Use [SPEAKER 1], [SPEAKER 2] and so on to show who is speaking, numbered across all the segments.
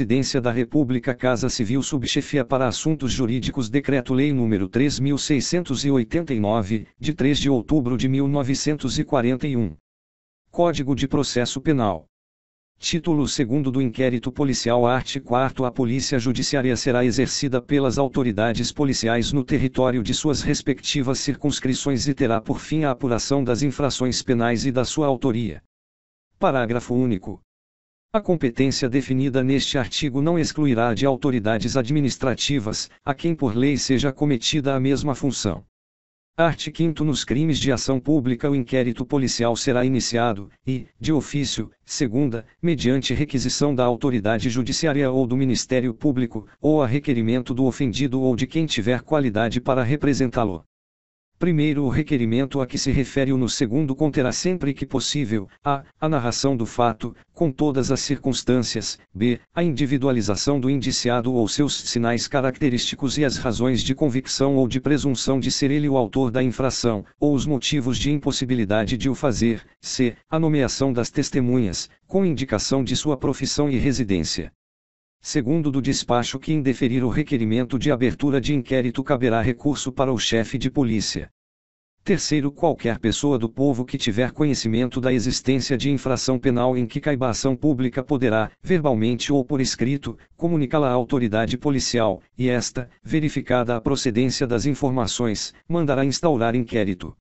[SPEAKER 1] Presidência da República Casa Civil Subchefia para Assuntos Jurídicos Decreto-Lei nº 3689, de 3 de outubro de 1941. Código de Processo Penal. Título 2 do Inquérito Policial Art. 4 A Polícia Judiciária será exercida pelas autoridades policiais no território de suas respectivas circunscrições e terá por fim a apuração das infrações penais e da sua autoria. Parágrafo único. A competência definida neste artigo não excluirá de autoridades administrativas a quem por lei seja cometida a mesma função. Art. 5 Nos crimes de ação pública o inquérito policial será iniciado, e, de ofício, segunda, mediante requisição da autoridade judiciária ou do Ministério Público, ou a requerimento do ofendido ou de quem tiver qualidade para representá-lo. Primeiro o requerimento a que se refere o no segundo conterá sempre que possível, a. a narração do fato, com todas as circunstâncias, b. a individualização do indiciado ou seus sinais característicos e as razões de convicção ou de presunção de ser ele o autor da infração, ou os motivos de impossibilidade de o fazer, c. a nomeação das testemunhas, com indicação de sua profissão e residência. Segundo do despacho que indeferir o requerimento de abertura de inquérito caberá recurso para o chefe de polícia. Terceiro, qualquer pessoa do povo que tiver conhecimento da existência de infração penal em que caiba ação pública poderá, verbalmente ou por escrito, comunicá-la à autoridade policial, e esta, verificada a procedência das informações, mandará instaurar inquérito.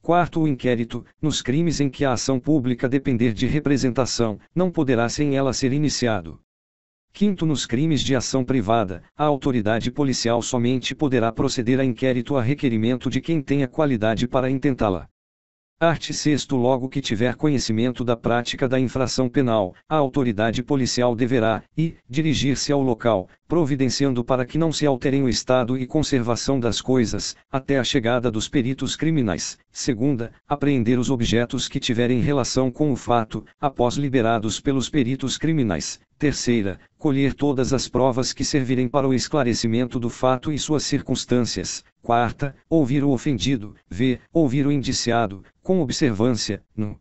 [SPEAKER 1] Quarto, o inquérito, nos crimes em que a ação pública depender de representação, não poderá sem ela ser iniciado. Quinto, nos crimes de ação privada, a autoridade policial somente poderá proceder a inquérito a requerimento de quem tenha qualidade para intentá-la. Art. 6 Logo que tiver conhecimento da prática da infração penal, a autoridade policial deverá, e, dirigir-se ao local, providenciando para que não se alterem o estado e conservação das coisas, até a chegada dos peritos criminais. Segunda, apreender os objetos que tiverem relação com o fato, após liberados pelos peritos criminais. Terceira, colher todas as provas que servirem para o esclarecimento do fato e suas circunstâncias. Quarta, ouvir o ofendido. V. Ouvir o indiciado com observância, no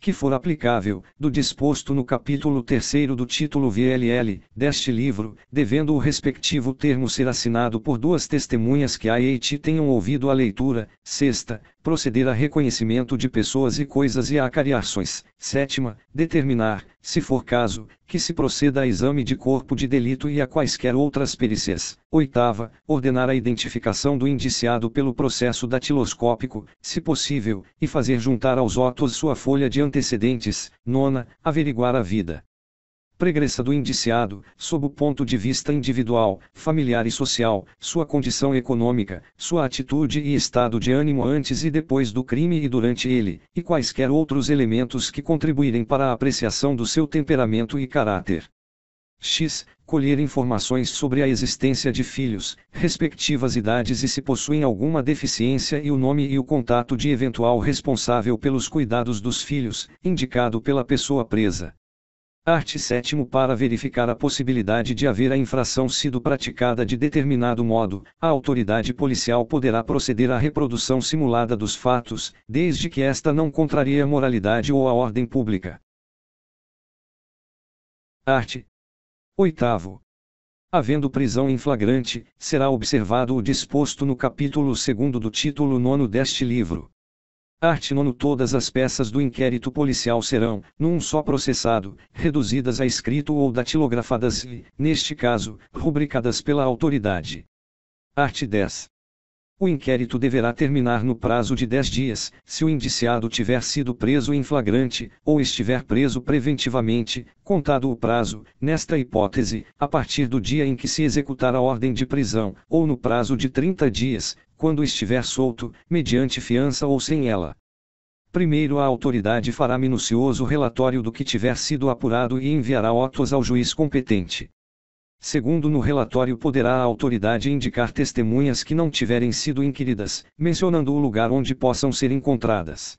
[SPEAKER 1] que for aplicável, do disposto no capítulo 3 do título VLL deste livro, devendo o respectivo termo ser assinado por duas testemunhas que a EIT tenham ouvido a leitura, sexta, proceder a reconhecimento de pessoas e coisas e a acariações. Sétima, determinar, se for caso, que se proceda a exame de corpo de delito e a quaisquer outras perícias. Oitava, ordenar a identificação do indiciado pelo processo datiloscópico, se possível, e fazer juntar aos autos sua folha de antecedentes. Nona, averiguar a vida pregressa do indiciado, sob o ponto de vista individual, familiar e social, sua condição econômica, sua atitude e estado de ânimo antes e depois do crime e durante ele, e quaisquer outros elementos que contribuírem para a apreciação do seu temperamento e caráter. X. Colher informações sobre a existência de filhos, respectivas idades e se possuem alguma deficiência e o nome e o contato de eventual responsável pelos cuidados dos filhos, indicado pela pessoa presa. Art 7 Para verificar a possibilidade de haver a infração sido praticada de determinado modo, a autoridade policial poderá proceder à reprodução simulada dos fatos, desde que esta não contraria a moralidade ou a ordem pública. Art. 8. Havendo prisão em flagrante, será observado o disposto no capítulo 2 do título 9 deste livro. Art. 9 Todas as peças do inquérito policial serão, num só processado, reduzidas a escrito ou datilografadas e, neste caso, rubricadas pela autoridade. Art. 10. O inquérito deverá terminar no prazo de 10 dias, se o indiciado tiver sido preso em flagrante, ou estiver preso preventivamente, contado o prazo, nesta hipótese, a partir do dia em que se executar a ordem de prisão, ou no prazo de 30 dias, quando estiver solto, mediante fiança ou sem ela. Primeiro a autoridade fará minucioso relatório do que tiver sido apurado e enviará autos ao juiz competente. Segundo no relatório poderá a autoridade indicar testemunhas que não tiverem sido inquiridas, mencionando o lugar onde possam ser encontradas.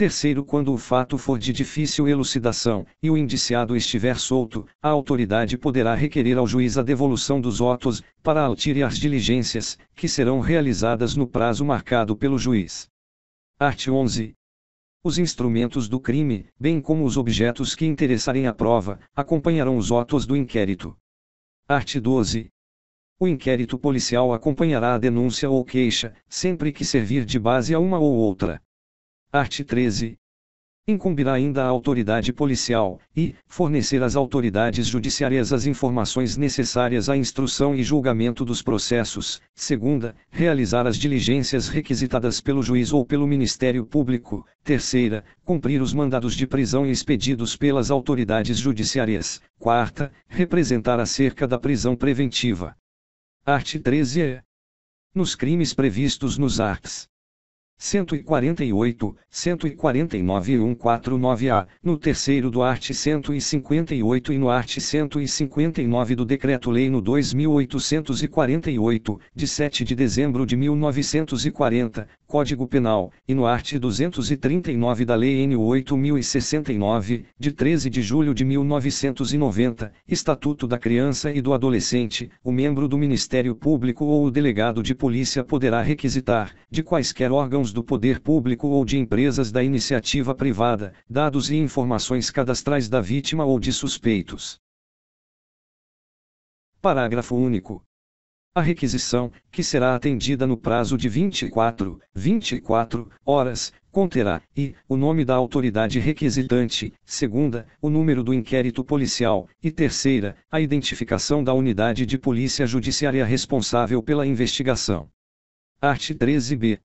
[SPEAKER 1] Terceiro, quando o fato for de difícil elucidação e o indiciado estiver solto, a autoridade poderá requerer ao juiz a devolução dos autos, para altir as diligências, que serão realizadas no prazo marcado pelo juiz. Art. 11. Os instrumentos do crime, bem como os objetos que interessarem à prova, acompanharão os autos do inquérito. Art. 12. O inquérito policial acompanhará a denúncia ou queixa, sempre que servir de base a uma ou outra art. 13. Incumbirá ainda à autoridade policial, e, fornecer às autoridades judiciárias as informações necessárias à instrução e julgamento dos processos. Segunda, realizar as diligências requisitadas pelo juiz ou pelo Ministério Público. Terceira, cumprir os mandados de prisão expedidos pelas autoridades judiciárias. Quarta, representar acerca da prisão preventiva. Art. 13 é. Nos crimes previstos nos arts. 148, 149 e 149-A, no terceiro do art. 158 e no art. 159 do Decreto-Lei no 2848, de 7 de dezembro de 1940, Código Penal, e no art. 239 da Lei N 8069, de 13 de julho de 1990, Estatuto da Criança e do Adolescente, o membro do Ministério Público ou o delegado de polícia poderá requisitar, de quaisquer órgãos do poder público ou de empresas da iniciativa privada, dados e informações cadastrais da vítima ou de suspeitos. Parágrafo único. A requisição, que será atendida no prazo de 24, 24 horas, conterá, e, o nome da autoridade requisitante, segunda, o número do inquérito policial, e terceira, a identificação da unidade de polícia judiciária responsável pela investigação. Art. 13b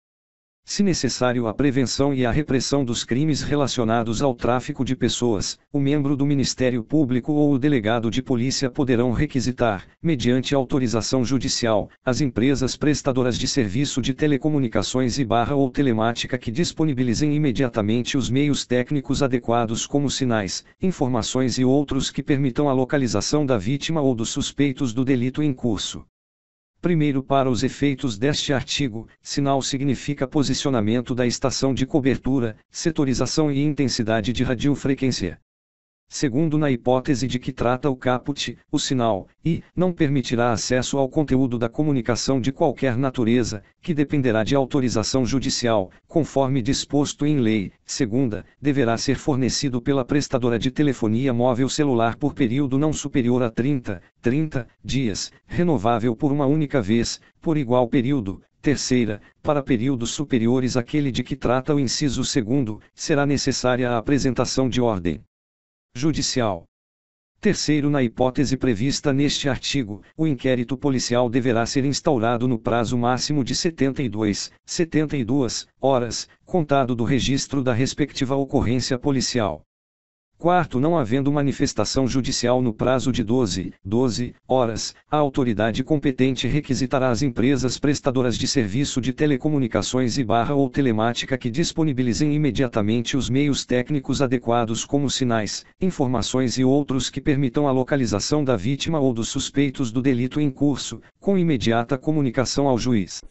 [SPEAKER 1] se necessário a prevenção e a repressão dos crimes relacionados ao tráfico de pessoas, o membro do Ministério Público ou o delegado de polícia poderão requisitar, mediante autorização judicial, as empresas prestadoras de serviço de telecomunicações e barra ou telemática que disponibilizem imediatamente os meios técnicos adequados como sinais, informações e outros que permitam a localização da vítima ou dos suspeitos do delito em curso. Primeiro, para os efeitos deste artigo, sinal significa posicionamento da estação de cobertura, setorização e intensidade de radiofrequência segundo na hipótese de que trata o caput, o sinal, e não permitirá acesso ao conteúdo da comunicação de qualquer natureza, que dependerá de autorização judicial, conforme disposto em lei. Segunda, deverá ser fornecido pela prestadora de telefonia móvel celular por período não superior a 30, 30 dias, renovável por uma única vez, por igual período, Terceira, para períodos superiores àquele de que trata o inciso segundo, será necessária a apresentação de ordem judicial. Terceiro, na hipótese prevista neste artigo, o inquérito policial deverá ser instaurado no prazo máximo de 72, 72 horas, contado do registro da respectiva ocorrência policial. Quarto, não havendo manifestação judicial no prazo de 12, 12 horas, a autoridade competente requisitará às empresas prestadoras de serviço de telecomunicações e barra ou telemática que disponibilizem imediatamente os meios técnicos adequados como sinais, informações e outros que permitam a localização da vítima ou dos suspeitos do delito em curso, com imediata comunicação ao juiz.